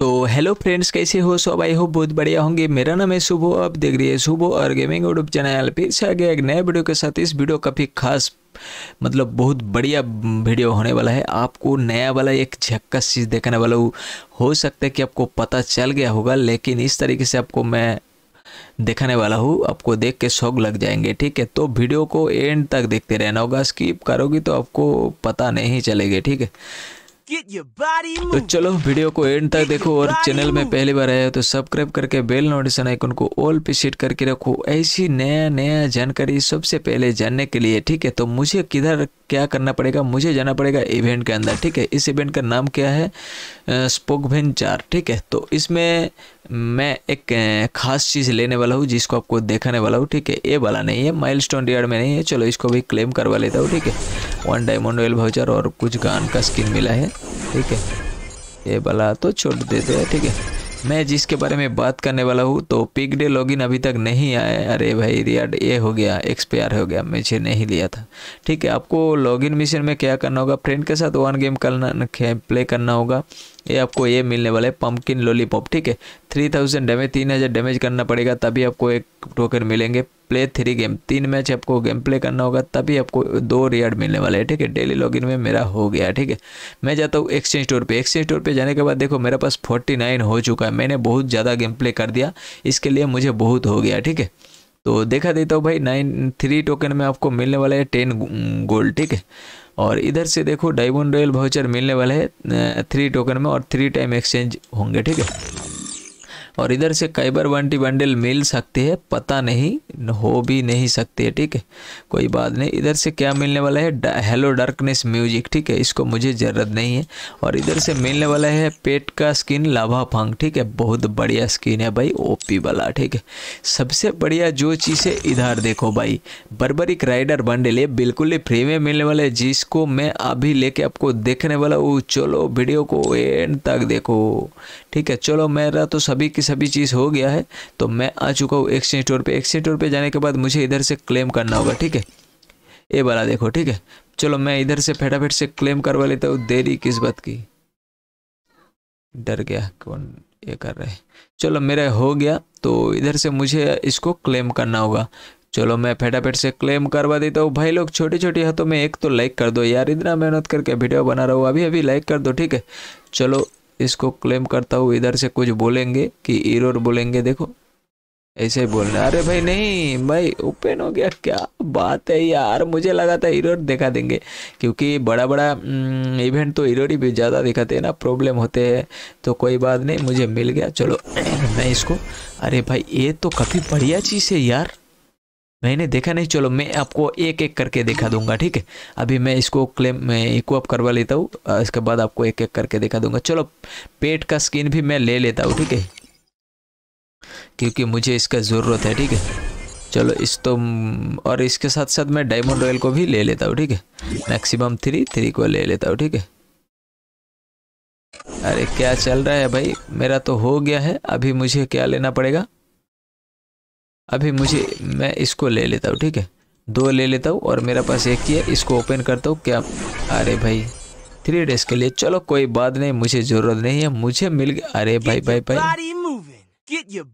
तो hello friends कैसे हो सब आई हो बहुत बढ़िया होंगे मेरा नाम है सुबह आप देख रही है सुबह और गेमिंग यूट्यूब चैनल फिर से आगे एक नए वीडियो के साथ इस वीडियो काफ़ी खास मतलब बहुत बढ़िया वीडियो होने वाला है आपको नया वाला एक झक्कस चीज़ देखने वाला हूँ हो सकता है कि आपको पता चल गया होगा लेकिन इस तरीके से आपको मैं दिखाने वाला हूँ आपको देख के शौक लग जाएंगे ठीक है तो वीडियो को एंड तक देखते रहना होगा स्किप करोगी तो आपको पता नहीं चलेगा ठीक है तो चलो वीडियो को एंड तक देखो और चैनल में पहली बार आए तो सब्सक्राइब करके बेल नोटिफिकेशन आइकन को ऑल पे सेट करके रखो ऐसी नया नया जानकारी सबसे पहले जानने के लिए ठीक है तो मुझे किधर क्या करना पड़ेगा मुझे जाना पड़ेगा इवेंट के अंदर ठीक है इस इवेंट का नाम क्या है स्पोकभेन चार ठीक है तो इसमें मैं एक खास चीज़ लेने वाला हूँ जिसको आपको देखाने वाला हूँ ठीक है ये वाला नहीं है माइलस्टोन रियार में नहीं है चलो इसको भी क्लेम करवा लेता हूँ ठीक है वन डायमंड ऑयल भाउचर और कुछ गान का स्किन मिला है ठीक है ये वाला तो छोड़ देते हैं ठीक है मैं जिसके बारे में बात करने वाला हूँ तो पिक डे लॉगिन अभी तक नहीं आया अरे भाई रियाड ये हो गया एक्सपायर हो गया मुझे नहीं लिया था ठीक है आपको लॉगिन मिशन में क्या करना होगा फ्रेंड के साथ वन गेम करना प्ले करना होगा ये आपको ये मिलने वाला है पम्पकिन लॉलीपॉप ठीक है थ्री थाउजेंड डैमेज तीन हज़ार डैमेज करना पड़ेगा तभी आपको एक टोकन मिलेंगे प्ले थ्री गेम तीन मैच आपको गेम प्ले करना होगा तभी आपको दो रियार्ड मिलने वाला है ठीक है डेली लॉगिन में मेरा हो गया ठीक है मैं जाता हूँ एक्सचेंज स्टोर पे एक्सचेंज स्टोर पे जाने के बाद देखो मेरे पास फोर्टी नाइन हो चुका है मैंने बहुत ज़्यादा गेम प्ले कर दिया इसके लिए मुझे बहुत हो गया ठीक है तो देखा देता हूँ भाई नाइन थ्री टोकन में आपको मिलने वाला है टेन गोल्ड ठीक है और इधर से देखो डायमंड रॉयल वाउचर मिलने वाला है थ्री टोकन में और थ्री टाइम एक्सचेंज होंगे ठीक है और इधर से कैबर बंटी बंडल मिल सकती है पता नहीं हो भी नहीं सकती है ठीक है कोई बात नहीं इधर से क्या मिलने वाला है हेलो डार्कनेस म्यूजिक ठीक है इसको मुझे ज़रूरत नहीं है और इधर से मिलने वाला है पेट का स्किन लाभा फंग ठीक है बहुत बढ़िया स्किन है भाई ओपी वाला ठीक है सबसे बढ़िया जो चीज़ है इधर देखो भाई बर्बरिक राइडर बंडल ये बिल्कुल ही फ्री में मिलने वाला है जिसको मैं अभी लेके आपको देखने वाला हूँ चलो वीडियो को एंड तक देखो ठीक है चलो मेरा तो सभी की सभी चीज़ हो गया है तो मैं आ चुका हूँ एक्सचेंज स्टोर पे एक्सचेंज स्टोर पे जाने के बाद मुझे इधर से क्लेम करना होगा ठीक है ये वाला देखो ठीक है चलो मैं इधर से फटाफट से क्लेम करवा लेता हूँ देरी किस बात की डर गया कौन ये कर रहे चलो मेरा हो गया तो इधर से मुझे इसको क्लेम करना होगा चलो मैं फटाफट से क्लेम करवा देता हूँ भाई लोग छोटे छोटे हाथों में एक तो लाइक कर दो यार इतना मेहनत करके वीडियो बना रहा हूँ अभी अभी लाइक कर दो ठीक है चलो इसको क्लेम करता हूँ इधर से कुछ बोलेंगे कि इरोर बोलेंगे देखो ऐसे ही बोलना अरे भाई नहीं भाई ओपन हो गया क्या बात है यार मुझे लगा था इरोर दिखा देंगे क्योंकि बड़ा बड़ा इवेंट तो इरोर ही भी ज़्यादा दिखाते हैं ना प्रॉब्लम होते हैं तो कोई बात नहीं मुझे मिल गया चलो मैं इसको अरे भाई ये तो काफ़ी बढ़िया चीज़ है यार मैंने देखा नहीं चलो मैं आपको एक एक करके दिखा दूंगा ठीक है अभी मैं इसको क्लेम मैं इको अप करवा लेता हूँ इसके बाद आपको एक एक करके दिखा दूंगा चलो पेट का स्किन भी मैं ले लेता हूँ ठीक है क्योंकि मुझे इसका ज़रूरत है ठीक है चलो इस तो और इसके साथ साथ मैं डायमंड ऑयल को भी ले लेता हूँ ठीक है मैक्सिमम थ्री थ्री को ले लेता हूँ ठीक है अरे क्या चल रहा है भाई मेरा तो हो गया है अभी मुझे क्या लेना पड़ेगा अभी मुझे मैं इसको ले लेता हूँ ठीक है दो ले लेता हूँ और मेरा पास एक ही है इसको ओपन करता हूँ क्या अरे भाई थ्री डेज के लिए चलो कोई बात नहीं मुझे ज़रूरत नहीं है मुझे मिल गया अरे भाई भाई भाई, भाई।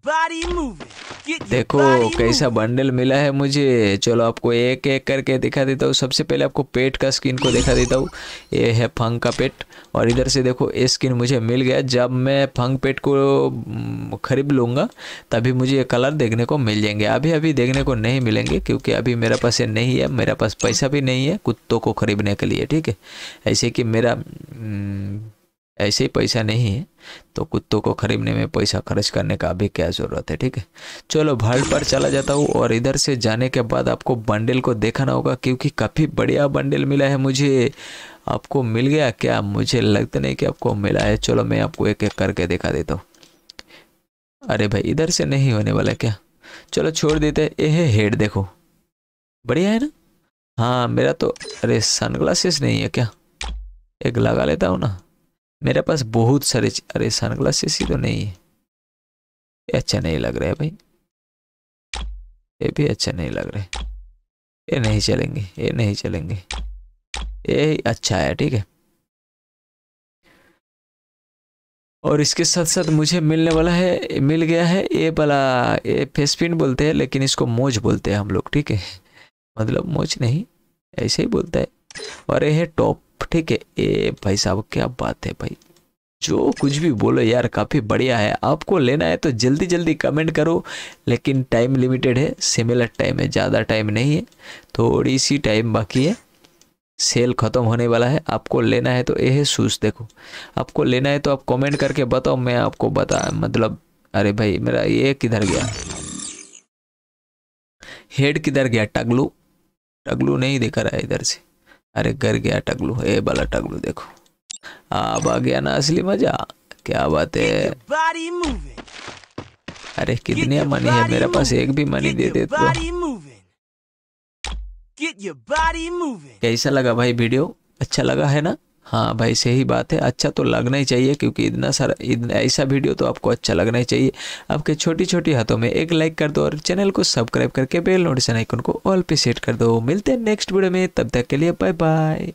देखो कैसा बंडल मिला है मुझे चलो आपको एक एक करके दिखा देता हूँ सबसे पहले आपको पेट का स्किन को दिखा देता हूँ ये है फंग का पेट और इधर से देखो ये स्किन मुझे मिल गया जब मैं फंग पेट को खरीद लूँगा तभी मुझे ये कलर देखने को मिल जाएंगे अभी अभी देखने को नहीं मिलेंगे क्योंकि अभी मेरा पास ये नहीं है मेरा पास पैसा भी नहीं है कुत्तों को खरीदने के लिए ठीक है ऐसे कि मेरा ऐसे ही पैसा नहीं है तो कुत्तों को खरीदने में पैसा खर्च करने का भी क्या ज़रूरत है ठीक है चलो भाड़ पर चला जाता हूँ और इधर से जाने के बाद आपको बंडल को देखना होगा क्योंकि काफ़ी बढ़िया बंडल मिला है मुझे आपको मिल गया क्या मुझे लगता नहीं कि आपको मिला है चलो मैं आपको एक एक करके दिखा देता हूँ अरे भाई इधर से नहीं होने वाला क्या चलो छोड़ देते ये है हेड देखो बढ़िया है ना हाँ मेरा तो अरे सनग्लासेस नहीं है क्या एक लगा लेता हूँ ना मेरे पास बहुत सारे अरे सन ग्लासेस ही तो नहीं है ये अच्छा नहीं लग रहा है भाई ये भी अच्छा नहीं लग रहा है ये नहीं चलेंगे ये नहीं चलेंगे ये अच्छा है ठीक है और इसके साथ साथ मुझे मिलने वाला है मिल गया है ये वाला ये फेस पिन बोलते हैं लेकिन इसको मोज बोलते हैं हम लोग ठीक है मतलब मोज नहीं ऐसे ही बोलता है और ये है टॉप ठीक है ए भाई साहब क्या बात है भाई जो कुछ भी बोलो यार काफ़ी बढ़िया है आपको लेना है तो जल्दी जल्दी कमेंट करो लेकिन टाइम लिमिटेड है सिमिलर टाइम है ज़्यादा टाइम नहीं है थोड़ी सी टाइम बाकी है सेल ख़त्म होने वाला है आपको लेना है तो ये है शूज़ देखो आपको लेना है तो आप कमेंट करके बताओ मैं आपको बता मतलब अरे भाई मेरा ये किधर गया हेड किधर गया टगलू टगलू नहीं देखा रहा है इधर से अरे घर गया टगलू ए वाला टगलू देखो अब आ गया ना असली मजा क्या बात है अरे कितने मनी है मेरे पास एक भी मनी दे दे तो कैसा लगा भाई वीडियो अच्छा लगा है ना हाँ भाई सही बात है अच्छा तो लगना ही चाहिए क्योंकि इतना सारा इतना ऐसा वीडियो तो आपको अच्छा लगना ही चाहिए आपके छोटी छोटी हाथों में एक लाइक कर दो और चैनल को सब्सक्राइब करके बेल नोटिफिकेशन आइकन को ऑल पे सेट कर दो मिलते हैं नेक्स्ट वीडियो में तब तक के लिए बाय बाय